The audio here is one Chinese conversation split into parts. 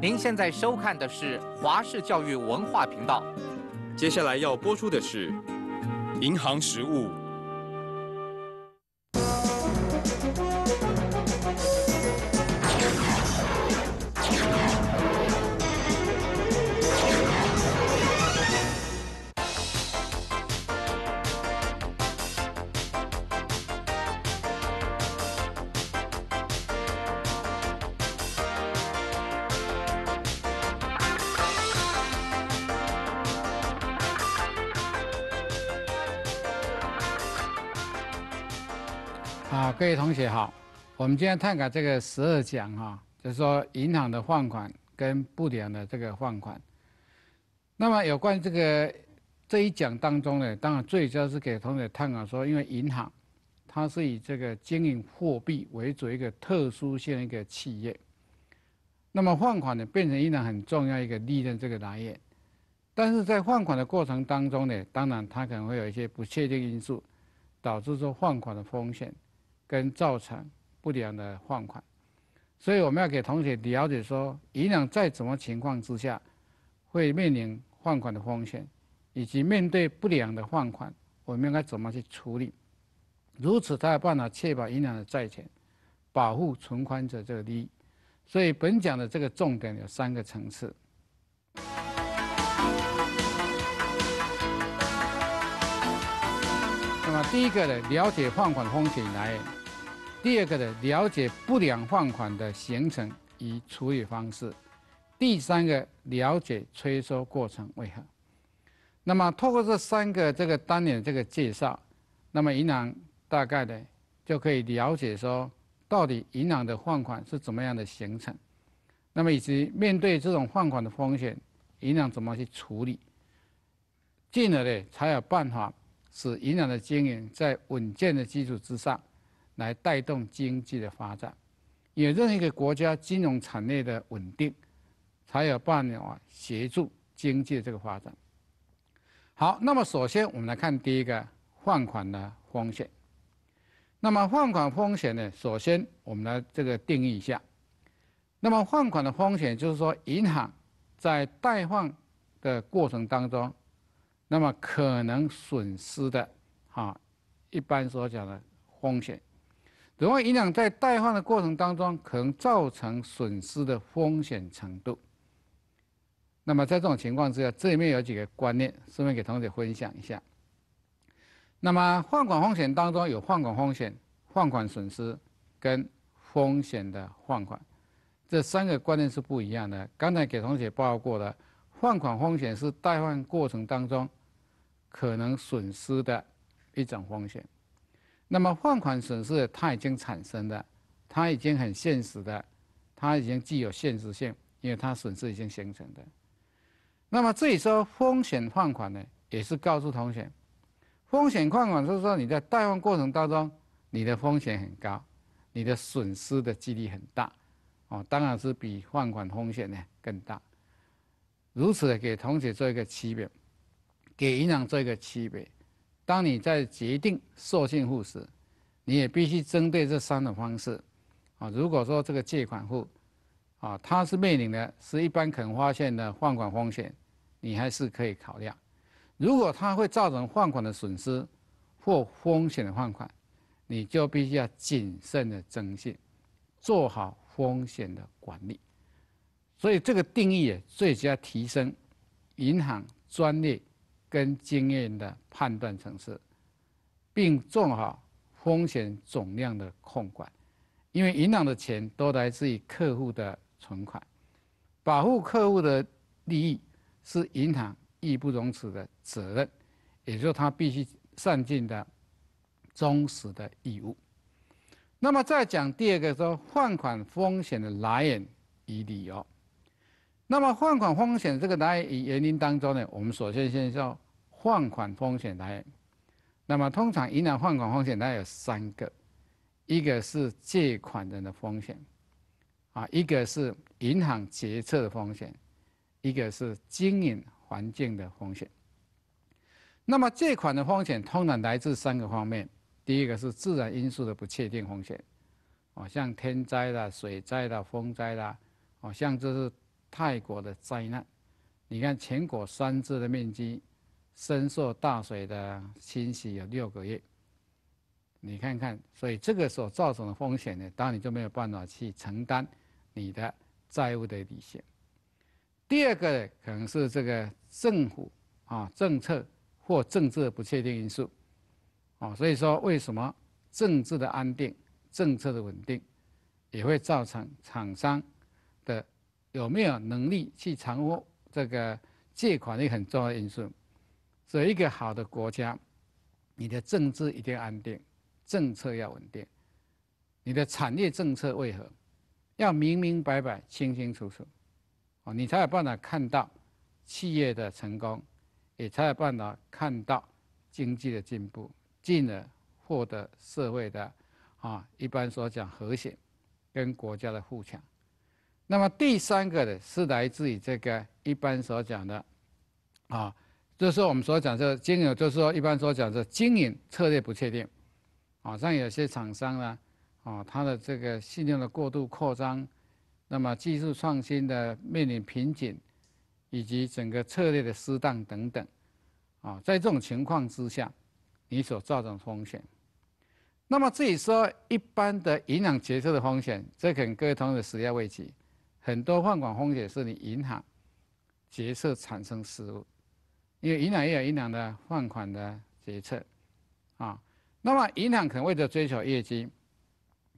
您现在收看的是华视教育文化频道，接下来要播出的是银行实务。好，我们今天探讨这个十二讲哈，就是说银行的放款跟不良的这个放款。那么有关这个这一讲当中呢，当然最主要是给同学探讨说，因为银行它是以这个经营货币为主一个特殊性的一个企业。那么放款呢，变成一种很重要一个利润这个来源。但是在放款的过程当中呢，当然它可能会有一些不确定因素，导致说放款的风险。跟造成不良的放款，所以我们要给同学了解说，银行在什么情况之下会面临放款的风险，以及面对不良的放款，我们应该怎么去处理。如此，他有办法确保银行的债权，保护存款者这个利益。所以，本讲的这个重点有三个层次。第一个呢，了解放款风险来源；第二个呢，了解不良放款的形成与处理方式；第三个，了解催收过程为何。那么，透过这三个这个单点这个介绍，那么银行大概呢就可以了解说，到底银行的放款是怎么样的形成，那么以及面对这种放款的风险，银行怎么去处理，进而呢才有办法。使银行的经营在稳健的基础之上，来带动经济的发展。也任何一个国家金融产业的稳定，才有办法协助经济的这个发展。好，那么首先我们来看第一个放款的风险。那么放款风险呢？首先我们来这个定义一下。那么放款的风险就是说，银行在贷放的过程当中。那么可能损失的，哈，一般所讲的风险，如果影响在代换的过程当中可能造成损失的风险程度。那么在这种情况之下，这里面有几个观念，顺便给同学分享一下。那么换款风险当中有换款风险、换款损失跟风险的换款，这三个观念是不一样的。刚才给同学报告过了，换款风险是代换过程当中。可能损失的一种风险，那么换款损失它已经产生了，它已经很现实的，它已经具有现实性，因为它损失已经形成的。那么这里说风险换款呢，也是告诉同学，风险换款是说你在贷款过程当中，你的风险很高，你的损失的几率很大，哦，当然是比换款风险呢更大。如此的给同学做一个区别。给银行做一个区别。当你在决定授信户时，你也必须针对这三种方式啊。如果说这个借款户啊，他是面临的是一般肯发现的放款风险，你还是可以考量。如果他会造成放款的损失或风险的放款，你就必须要谨慎的征信，做好风险的管理。所以这个定义也最佳提升银行专业。跟经验的判断层次，并做好风险总量的控管，因为银行的钱都来自于客户的存款，保护客户的利益是银行义不容辞的责任，也就是他必须善尽的忠实的义务。那么再讲第二个，说放款风险的来源与理由。那么放款风险这个来源与原因当中呢，我们首先先说放款风险来，那么通常银行放款风险它有三个，一个是借款人的风险，啊，一个是银行决策的风险，一个是经营环境的风险。那么借款的风险通常来自三个方面，第一个是自然因素的不确定风险，哦，像天灾啦、水灾啦、风灾啦，哦，像这是泰国的灾难，你看全国山地的面积。深受大水的侵袭有六个月，你看看，所以这个所造成的风险呢，当然你就没有办法去承担你的债务的底线。第二个可能是这个政府啊政策或政治的不确定因素，啊，所以说为什么政治的安定、政策的稳定，也会造成厂商的有没有能力去偿付这个借款的一个很重要的因素。所以，一个好的国家，你的政治一定安定，政策要稳定，你的产业政策为何要明明白白、清清楚楚？哦，你才有办法看到企业的成功，也才有办法看到经济的进步，进而获得社会的啊，一般所讲和谐跟国家的富强。那么第三个呢，是来自于这个一般所讲的啊。就是我们所讲，这经营就是说，一般所讲这经营策略不确定，啊，像有些厂商呢，啊，他的这个信用的过度扩张，那么技术创新的面临瓶颈，以及整个策略的失当等等，啊，在这种情况之下，你所造成风险。那么至于说一般的银行决策的风险，这可能各位同学首要未及，很多放款风险是你银行决策产生失误。因为银行也有银行的放款的决策，啊，那么银行可能为了追求业绩，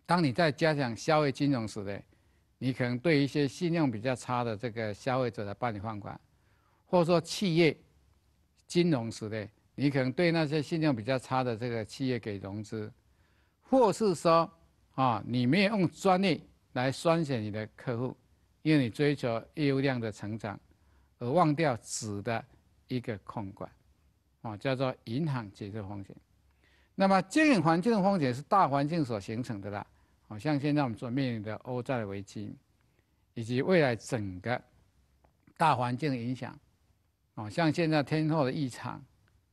当你在加强消费金融时呢，你可能对一些信用比较差的这个消费者的办理放款，或者说企业金融时代，你可能对那些信用比较差的这个企业给融资，或是说啊，你没有用专利来筛选你的客户，因为你追求业务量的成长而忘掉纸的。一个控管，哦，叫做银行结构风险。那么经营环境的风险是大环境所形成的啦，好像现在我们所面临的欧债危机，以及未来整个大环境的影响，哦，像现在天后的异常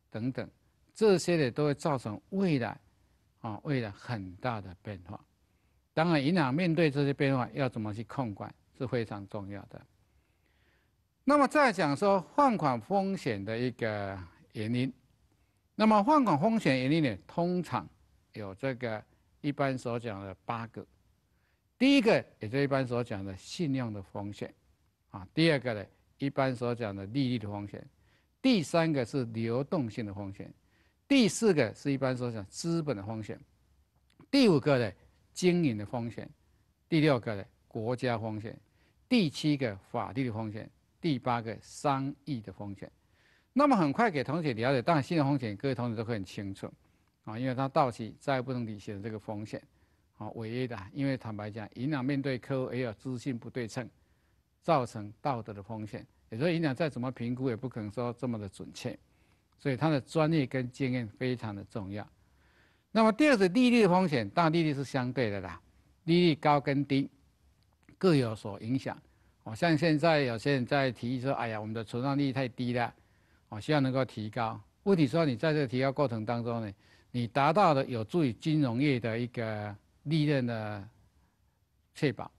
等等，这些的都会造成未来，啊，未来很大的变化。当然，银行面对这些变化要怎么去控管是非常重要的。那么再讲说换款风险的一个原因，那么换款风险原因呢，通常有这个一般所讲的八个。第一个也就一般所讲的信用的风险啊，第二个呢一般所讲的利率的风险，第三个是流动性的风险，第四个是一般所讲资本的风险，第五个呢经营的风险，第六个呢国家风险，第七个法律的风险。第八个商议的风险，那么很快给同学了解。当然，信用风险各位同学都会很清楚，啊，因为它到期债务不能履行这个风险，啊，违约的。因为坦白讲，银行面对客户也有资信不对称，造成道德的风险。也就是银行再怎么评估，也不可能说这么的准确，所以它的专业跟经验非常的重要。那么第二个利率风险，当然利率是相对的啦，利率高跟低各有所影响。哦，像现在有些人在提议说：“哎呀，我们的存放利率太低了，哦，希望能够提高。问题说你在这个提高过程当中呢，你达到了有助于金融业的一个利润的确保，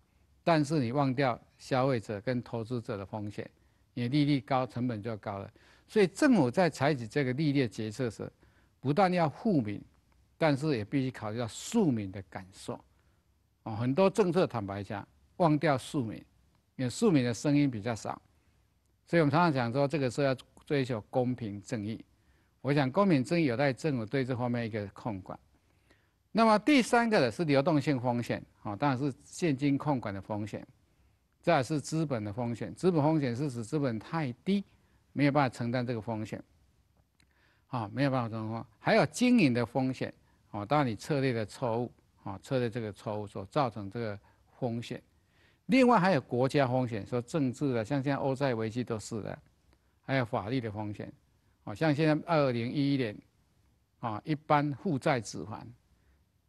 但是你忘掉消费者跟投资者的风险，你利率高，成本就高了。所以政府在采取这个利率决策时，不但要护民，但是也必须考虑到庶民的感受。哦，很多政策坦白讲，忘掉庶民。”因为庶民的声音比较少，所以我们常常讲说，这个时候要追求公平正义。我想公平正义有待政府对这方面一个控管。那么第三个呢是流动性风险，啊，当然是现金控管的风险，这是资本的风险。资本风险是指资本太低，没有办法承担这个风险，啊，没有办法承担。还有经营的风险，啊，当你策略的错误，啊，策略这个错误所造成这个风险。另外还有国家风险，说政治的，像现在欧债危机都是的，还有法律的风险，哦，像现在二零一一年，啊，一般负债只还，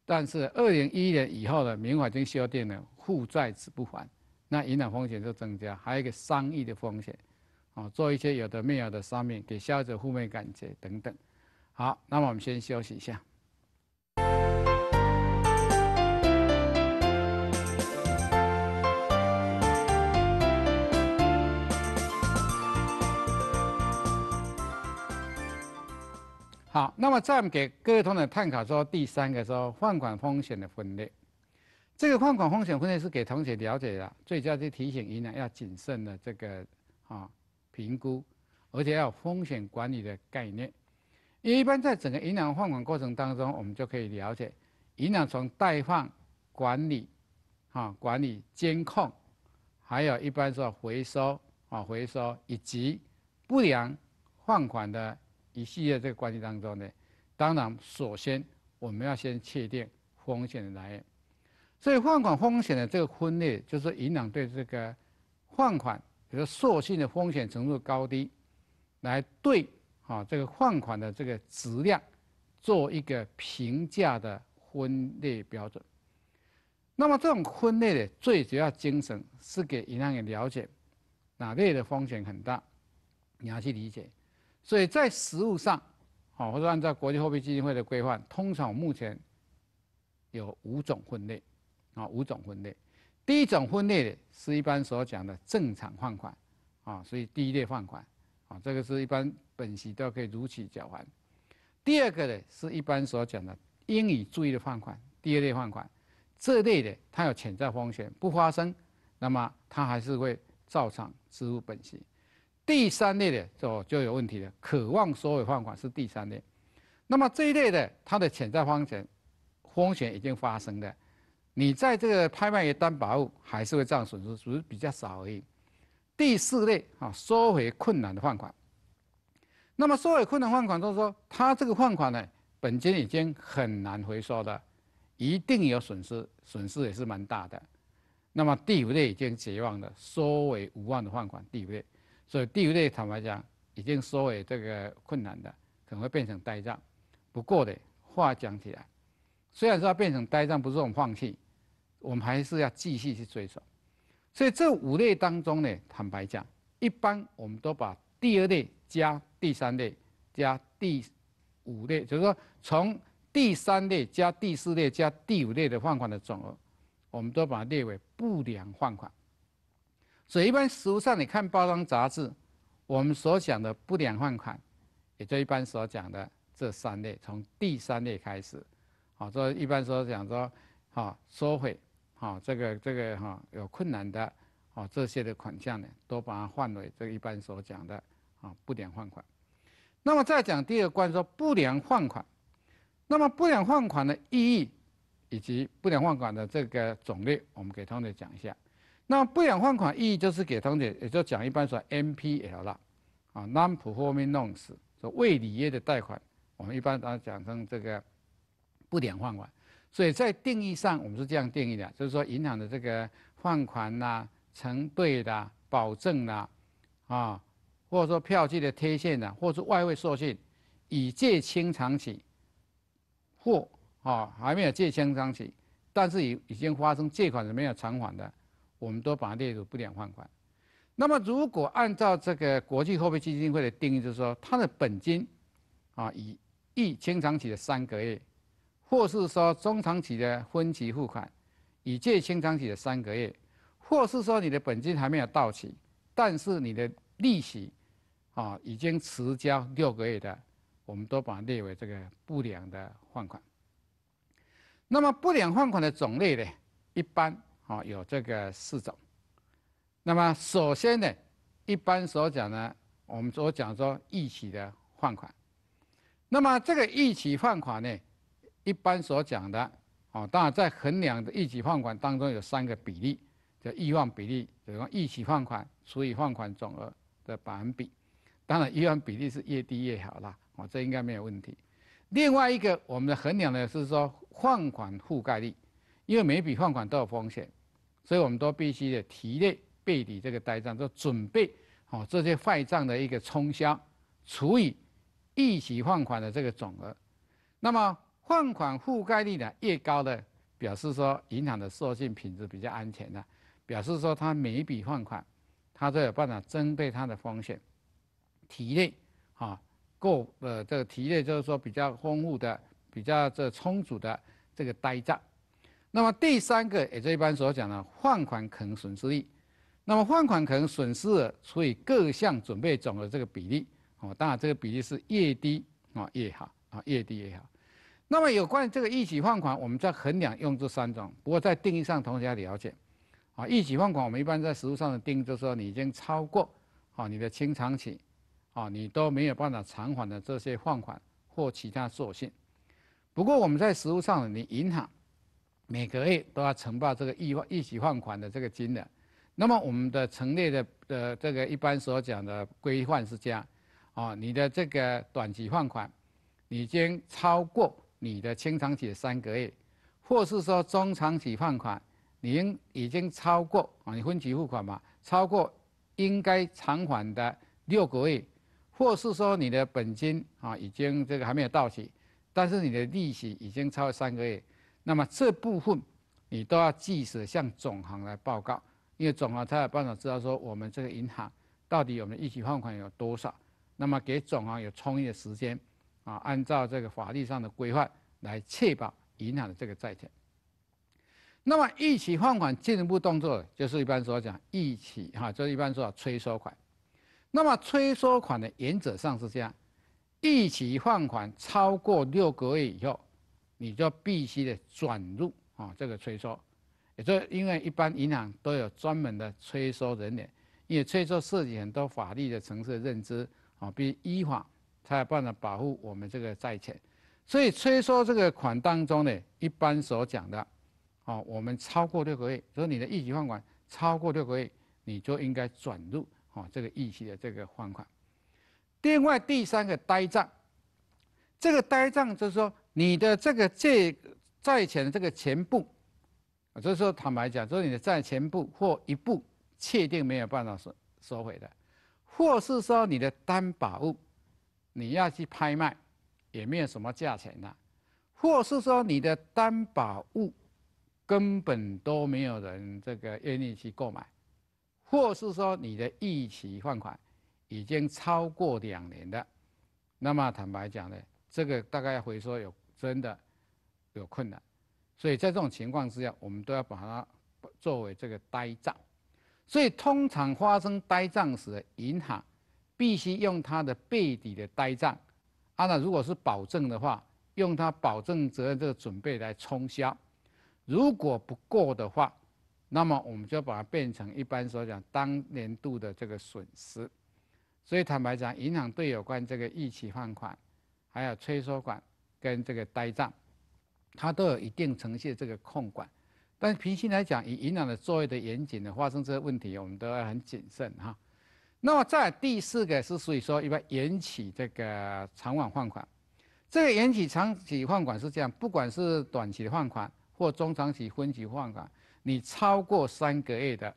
但是二零一一年以后的民法经修订了，负债只不还，那影响风险就增加，还有一个商业的风险，哦，做一些有的没有的商品，给消费者负面感觉等等，好，那么我们先休息一下。那么再给各位同学探讨说，第三个说放款风险的分类。这个放款风险分类是给同学了解的，最佳的提醒银行要谨慎的这个啊评估，而且要风险管理的概念。因为一般在整个银行放款过程当中，我们就可以了解银行从贷放管理啊管理监控，还有一般说回收啊回收以及不良放款的。一系列这个关系当中呢，当然首先我们要先确定风险的来源，所以放款风险的这个分类，就是银行对这个放款，比如说授信的风险程度高低，来对啊这个放款的这个质量做一个评价的分类标准。那么这种分类的最主要精神是给银行也了解，哪类的风险很大，你要去理解。所以在实务上，哦，或者按照国际货币基金会的规范，通常目前有五种分类，啊，五种分类。第一种分类的是一般所讲的正常放款，啊，所以第一类放款，啊，这个是一般本息都可以如期缴还。第二个呢，是一般所讲的应以注意的放款，第二类放款，这类的它有潜在风险，不发生，那么它还是会照常支付本息。第三类的就就有问题了，渴望收回放款是第三类，那么这一类的它的潜在风险风险已经发生的，你在这个拍卖业担保物还是会这样损失，只是比较少而已。第四类啊，收回困难的放款，那么收回困难放款就是说，它这个放款呢本金已经很难回收的，一定有损失，损失也是蛮大的。那么第五类已经绝望了，收回无望的放款，第五类。所以第五类坦白讲已经稍微这个困难的，可能会变成呆账。不过呢，话讲起来，虽然说变成呆账不是我们放弃，我们还是要继续去追索。所以这五类当中呢，坦白讲，一般我们都把第二类加第三类加第五类，就是说从第三类加第四类加第五类的放款的总额，我们都把它列为不良放款。所以一般实务上，你看包装杂志，我们所讲的不良换款，也就一般所讲的这三类，从第三类开始，好，所以一般所讲说，好收回，好这个这个哈有困难的，哦这些的款项呢，都把它换为这一般所讲的啊不良换款。那么再讲第二关说不良换款，那么不良换款的意义以及不良换款的这个种类，我们给同学讲一下。那不点放款意义就是给同学，也就讲一般说 MPL 啦，啊，Non Performing Loans 说未履约的贷款，我们一般把它讲成这个不点放款。所以在定义上，我们是这样定义的，就是说银行的这个放款呐、承兑啦、保证啦，啊，或者说票据的贴现呐，或是外汇授信，已借清偿起，或啊还没有借清偿起，但是已已经发生借款是没有偿还的。我们都把它列入不良还款。那么，如果按照这个国际货币基金会的定义，就是说，它的本金啊以一清偿期的三个月，或是说中长期的分期付款以借清偿期的三个月，或是说你的本金还没有到期，但是你的利息啊已经迟交六个月的，我们都把它列为这个不良的还款。那么，不良还款的种类呢，一般。哦，有这个四种。那么首先呢，一般所讲呢，我们所讲说一期的放款。那么这个一期放款呢，一般所讲的哦，当然在衡量的一期放款当中有三个比例，叫预放比例，就是一期放款除以放款总额的百分比。当然预放比例是越低越好啦，哦，这应该没有问题。另外一个，我们的衡量呢是说放款覆盖率，因为每笔放款都有风险。所以我们都必须的提内背离这个呆账，就准备好这些坏账的一个冲销，除以一期放款的这个总额。那么放款覆盖率呢越高的，表示说银行的授信品质比较安全的，表示说它每一笔放款，它都有办法针对它的风险，提内啊够呃这个提内就是说比较丰富的、比较这充足的这个呆账。那么第三个，也是一般所讲的放款可能损失率。那么放款可能损失额除以各项准备总额这个比例，哦，当然这个比例是越低啊越好啊，越低越好。那么有关这个一起放款，我们在衡量用这三种，不过在定义上，同学要了解啊，一起放款我们一般在实务上的定义就是说，你已经超过啊你的清偿期啊，你都没有办法偿还的这些放款或其他授信。不过我们在实务上，你银行每个月都要承报这个一一起还款的这个金额。那么我们的成立的呃，这个一般所讲的规范是这样：啊，你的这个短期还款已经超过你的清偿期三个月，或是说中长期还款，你已经超过啊，你分期付款嘛，超过应该偿还的六个月，或是说你的本金啊已经这个还没有到期，但是你的利息已经超过三个月。那么这部分你都要及时向总行来报告，因为总行他有办法知道说我们这个银行到底我们逾期放款有多少，那么给总行有充裕的时间，啊，按照这个法律上的规范来确保银行的这个债权。那么逾期放款进一步动作就是一般所讲逾期哈，就是一般说催收款。那么催收款的原则上是这样，逾期放款超过六个月以后。你就必须的转入啊，这个催收，也就因为一般银行都有专门的催收人员，因为催收涉及很多法律的层次认知啊，必须依法，才有办法保护我们这个债权。所以催收这个款当中呢，一般所讲的，啊，我们超过六个月，说你的逾期还款超过六个月，你就应该转入啊，这个逾期的这个还款。另外第三个呆账，这个呆账就是说。你的这个借债权的这个全部，啊，所以说坦白讲，就是你的债权部或一部确定没有办法收收回的，或是说你的担保物你要去拍卖也没有什么价钱啦，或是说你的担保物根本都没有人这个愿意去购买，或是说你的逾期还款已经超过两年的，那么坦白讲呢，这个大概回收有。真的有困难，所以在这种情况之下，我们都要把它作为这个呆账。所以通常发生呆账时，银行必须用它的背底的呆账。啊，那如果是保证的话，用它保证责任这个准备来冲销。如果不够的话，那么我们就把它变成一般所讲当年度的这个损失。所以坦白讲，银行对有关这个逾期放款，还有催收款。跟这个呆账，它都有一定程序的这个控管，但平心来讲，以银行的作业的严谨的发生这些问题，我们都要很谨慎哈。那么在第四个是，属于说一般延期这个长网放款，这个延期长期放款是这样，不管是短期的放款或中长期分期放款，你超过三个月的，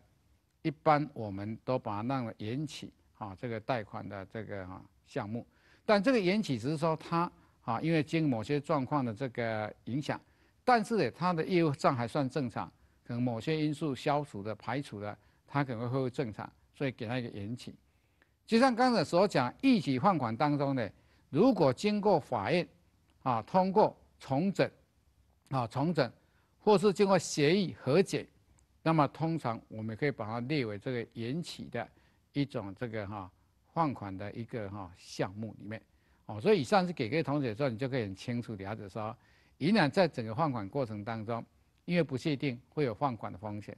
一般我们都把它弄为延期啊，这个贷款的这个项目。但这个延期只是说它。啊，因为经某些状况的这个影响，但是呢，他的业务账还算正常，可能某些因素消除的、排除的，他可能会恢复正常，所以给他一个延期。就像刚才所讲，一起放款当中呢，如果经过法院啊通过重整啊重整，或是经过协议和解，那么通常我们可以把它列为这个延期的一种这个哈放款的一个哈项目里面。哦，所以以上是给各位同学说，你就可以很清楚了解说，银行在整个放款过程当中，因为不确定会有放款的风险，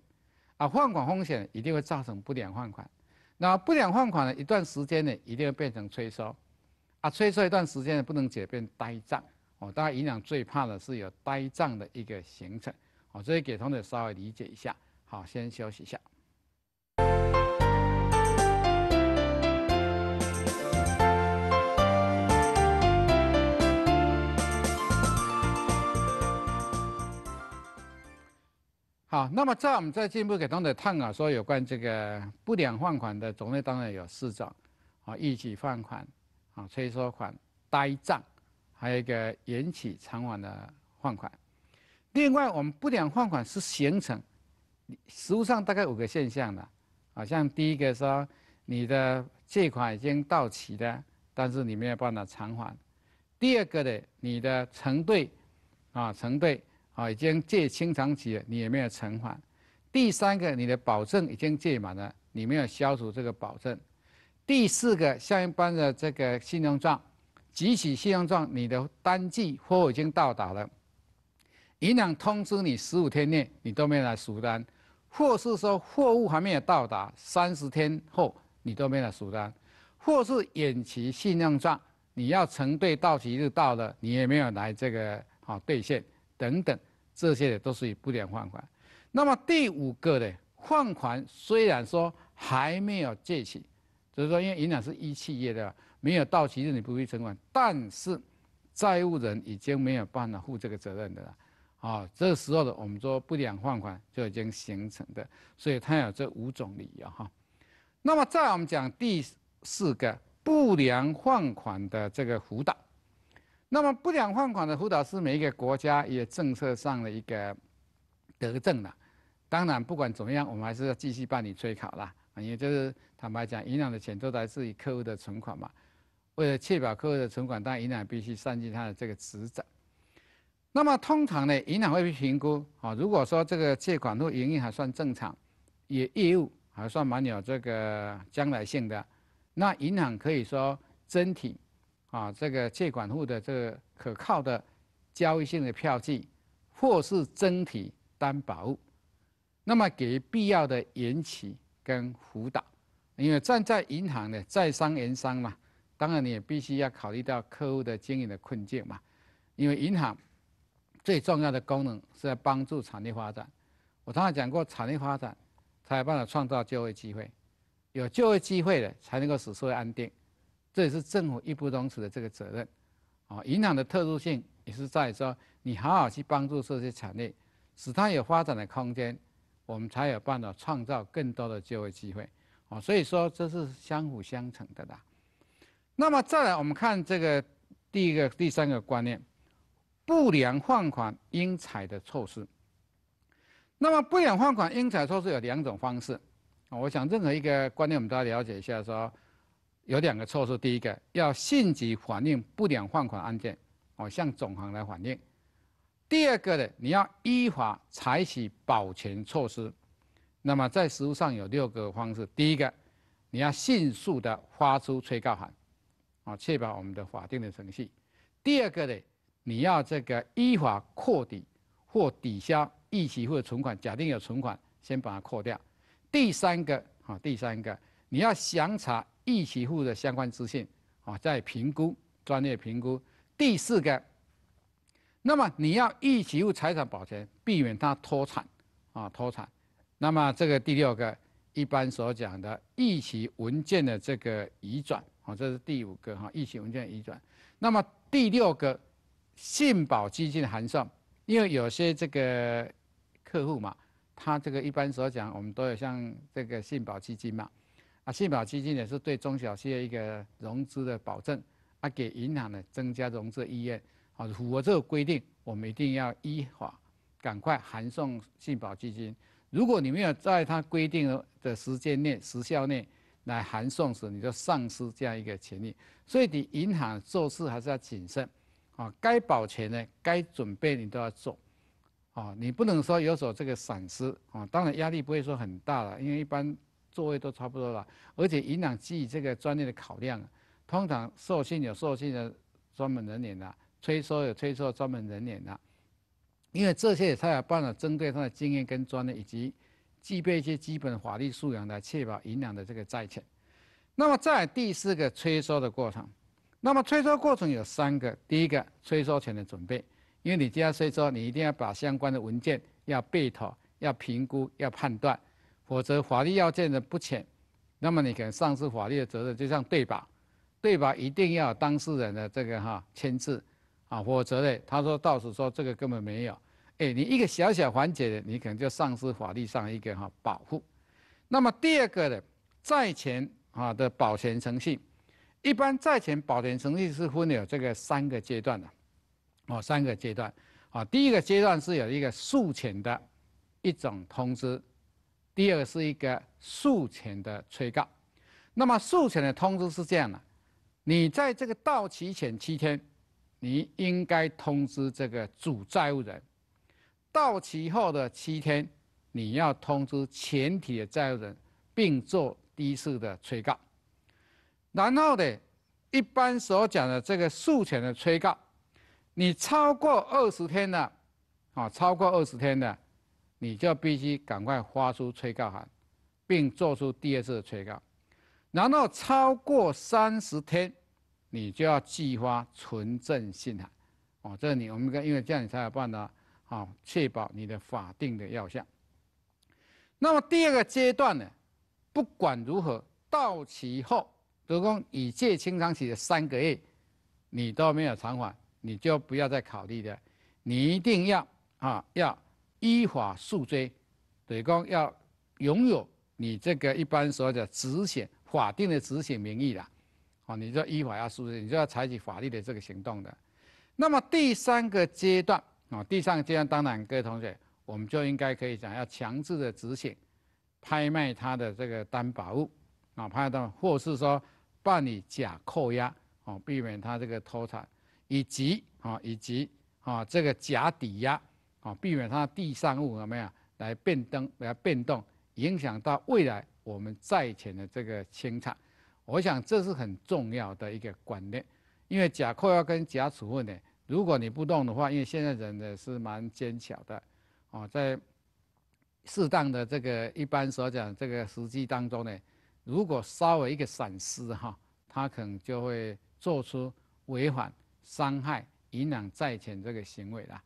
啊，放款风险一定会造成不良放款，那不良放款的一段时间内一定会变成催收，啊，催收一段时间不能解变呆账，哦，当然银行最怕的是有呆账的一个形成，哦，所以给同学稍微理解一下，好，先休息一下。那么，在我们再进一步给同学探讨说有关这个不良放款的种类，当然有四种啊：逾期放款、啊催收款、呆账，还有一个延期偿还的放款。另外，我们不良放款是形成，实物上大概五个现象的啊，像第一个说你的借款已经到期了，但是你没有办法偿还；第二个的你的承兑，啊承兑。啊，已经借清偿期了，你也没有偿还。第三个，你的保证已经借满了，你没有消除这个保证。第四个，像一般的这个信用状，即体信用状，你的单据或已经到达了，银行通知你十五天内你都没来赎单，或是说货物还没有到达，三十天后你都没来赎单，或是延期信用状，你要承兑到期日到了，你也没有来这个啊兑现。等等，这些的都属于不良放款。那么第五个呢，放款虽然说还没有借期，就是说因为银行是一期业的，没有到期日你不必存款，但是债务人已经没有办法负这个责任的了。啊，这时候的我们说不良放款就已经形成的，所以它有这五种理由哈。那么再我们讲第四个不良放款的这个辅导。那么不良放款的辅导是每一个国家也政策上的一个德政了。当然不管怎么样，我们还是要继续办理催卡啦。啊，因为就是坦白讲，银行的钱都来自于客户的存款嘛。为了确保客户的存款，当然银行必须算尽他的这个职责。那么通常呢，银行会评估啊。如果说这个借款户营运还算正常，也业务还算蛮有这个将来性的，那银行可以说真挺。啊，这个借款户的这个可靠的交易性的票据，或是整体担保物，那么给必要的延期跟辅导，因为站在银行的在商言商嘛，当然你也必须要考虑到客户的经营的困境嘛，因为银行最重要的功能是在帮助产业发展。我刚才讲过，产业发展才有办法创造就业机会，有就业机会的才能够使社会安定。这也是政府义不容辞的这个责任，啊，银行的特殊性也是在说你好好去帮助这些产业，使它有发展的空间，我们才有办法创造更多的就业机会，啊，所以说这是相辅相成的啦。那么再来我们看这个第一个第三个观念，不良放款应采的措施。那么不良放款应采措施有两种方式，我想任何一个观念我们都要了解一下说。有两个措施：第一个要迅急反映不良放款案件，哦，向总行来反映；第二个呢，你要依法采取保全措施。那么在实务上有六个方式：第一个，你要迅速的发出催告函，啊，确保我们的法定的程序；第二个呢，你要这个依法扩抵或抵消利息或者存款，假定有存款，先把它扩掉；第三个，啊，第三个你要详查。易起户的相关资讯啊，在评估专业评估。第四个，那么你要易起户财产保全，避免他脱产啊脱产。那么这个第六个，一般所讲的预期文件的这个移转啊，这是第五个哈，预期文件移转。那么第六个，信保基金函送，因为有些这个客户嘛，他这个一般所讲，我们都有像这个信保基金嘛。啊，信保基金也是对中小企业一个融资的保证，啊，给银行呢增加融资意愿。啊，符合这个规定，我们一定要依法赶快函送信保基金。如果你没有在它规定的时间内、时效内来函送时，你就丧失这样一个权利。所以，你银行做事还是要谨慎，啊，该保全的、该准备你都要做，啊，你不能说有所这个闪失，啊，当然压力不会说很大了，因为一般。座位都差不多了，而且营养基于这个专业的考量，通常授信有授信的专门人员呐，催收有催收专门人员呐，因为这些他有办法针对他的经验跟专业，以及具备一些基本法律素养来确保营养的这个债权。那么在第四个催收的过程，那么催收过程有三个，第一个催收前的准备，因为你既然催收，你一定要把相关的文件要备妥，要评估，要判断。否则法律要件的不全，那么你可能丧失法律的责任，就像对吧？对吧？一定要当事人的这个哈签字啊，否则嘞他说到时说这个根本没有，哎，你一个小小环节的，你可能就丧失法律上一个哈保护。那么第二个的债权啊的保全程序，一般债权保全程序是分有这个三个阶段的，哦，三个阶段啊，第一个阶段是有一个诉前的一种通知。第二个是一个诉前的催告，那么诉前的通知是这样的：你在这个到期前七天，你应该通知这个主债务人；到期后的七天，你要通知全体的债务人，并做第一次的催告。然后呢，一般所讲的这个诉前的催告，你超过二十天的，啊，超过二十天的。你就必须赶快发出催告函，并做出第二次的催告，然后超过三十天，你就要寄发存证信函。哦，这你我们因为这样你才有办法啊，确保你的法定的要项。那么第二个阶段呢，不管如何到期后，如果已借清偿期的三个月，你都没有偿还，你就不要再考虑的，你一定要啊要。依法诉追，对于要拥有你这个一般所的执行法定的执行名义啦，哦，你就依法要诉追，你就要采取法律的这个行动的。那么第三个阶段啊，第三个阶段当然各位同学，我们就应该可以讲要强制的执行，拍卖他的这个担保物啊，拍卖或或是说办理假扣押哦，避免他这个偷产，以及啊，以及啊这个假抵押。啊，避免它的地上物怎么样来变灯来变动，影响到未来我们债权的这个清场。我想这是很重要的一个观念。因为甲扣要跟甲处分呢，如果你不动的话，因为现在人呢是蛮坚巧的，啊，在适当的这个一般所讲这个时机当中呢，如果稍微一个闪失哈，他可能就会做出违反伤害影响债权这个行为啦。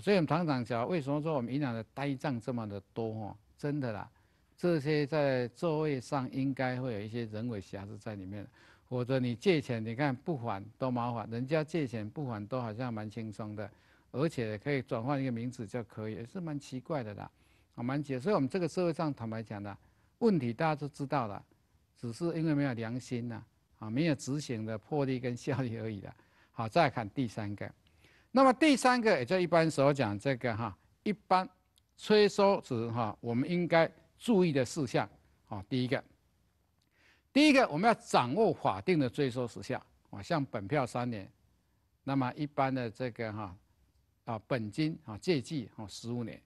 所以，我们常常讲，为什么说我们银行的呆账这么的多？哦，真的啦，这些在座位上应该会有一些人为瑕疵在里面，或者你借钱，你看不还都麻烦，人家借钱不还都好像蛮轻松的，而且可以转换一个名字就可以，也是蛮奇怪的啦，啊蛮奇。所以我们这个社会上坦白讲的问题，大家都知道了，只是因为没有良心呐，啊没有执行的魄力跟效力而已的。好，再看第三个。那么第三个，也就一般所讲这个哈，一般催收时哈，我们应该注意的事项啊。第一个，第一个我们要掌握法定的追收时效啊，像本票三年，那么一般的这个哈啊本金啊借记啊十五年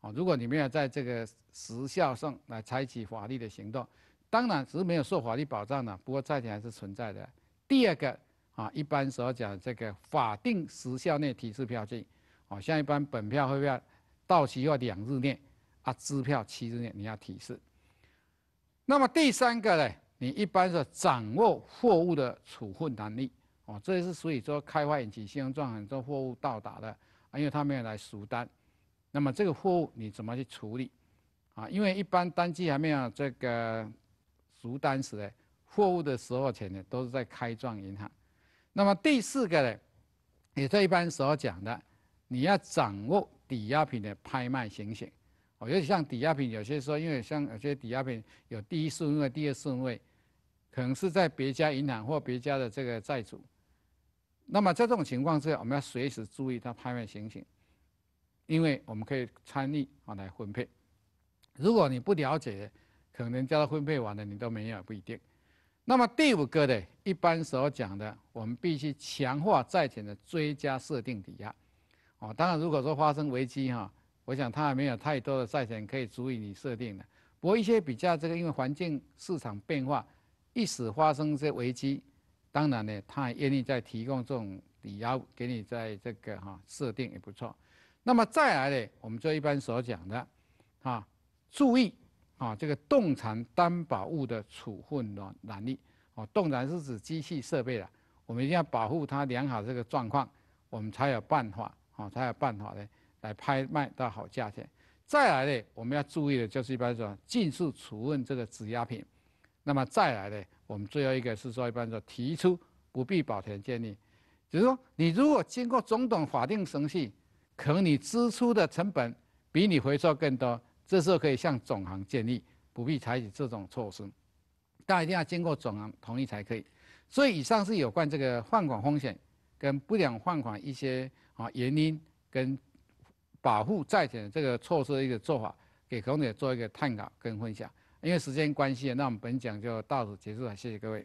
啊，如果你们要在这个时效上来采取法律的行动，当然只是没有受法律保障呢，不过债权还是存在的。第二个。啊，一般所讲，这个法定时效内提示票据，哦，像一般本票、汇票到期要两日内，啊，支票七日内你要提示。那么第三个呢，你一般是掌握货物的储存能力，哦，这也是属于说开发引起信用状很多货物到达的，啊，因为他没有来赎单，那么这个货物你怎么去处理？啊，因为一般单据还没有这个赎单时呢，货物的时候权呢都是在开状银行。那么第四个呢，也是一般所讲的，你要掌握抵押品的拍卖情形。哦，尤其像抵押品，有些时候因为像有些抵押品有第一顺位、第二顺位，可能是在别家银行或别家的这个债主。那么在这种情况之下，我们要随时注意它拍卖情形，因为我们可以参与啊来分配。如果你不了解，可能叫它分配完了你都没有，不一定。那么第五个呢，一般所讲的，我们必须强化债权的追加设定抵押。哦，当然，如果说发生危机哈，我想他还没有太多的债权可以足以你设定的。不过一些比较这个，因为环境市场变化，一时发生这危机，当然呢，他愿意再提供这种抵押给你，在这个哈设定也不错。那么再来呢，我们就一般所讲的，啊，注意。啊，这个动产担保物的处分的难力，哦，动产是指机器设备的，我们一定要保护它良好这个状况，我们才有办法，哦，才有办法呢来拍卖到好价钱。再来呢，我们要注意的就是一般说尽速处分这个质押品。那么再来呢，我们最后一个是说一般说提出不必保全建议，就是说你如果经过总统法定程序，可能你支出的成本比你回收更多。这时候可以向总行建议，不必采取这种措施，但一定要经过总行同意才可以。所以以上是有关这个放款风险跟不良放款一些啊原因跟保护债权这个措施的一个做法，给孔姐做一个探讨跟分享。因为时间关系，那我们本讲就到此结束了，谢谢各位。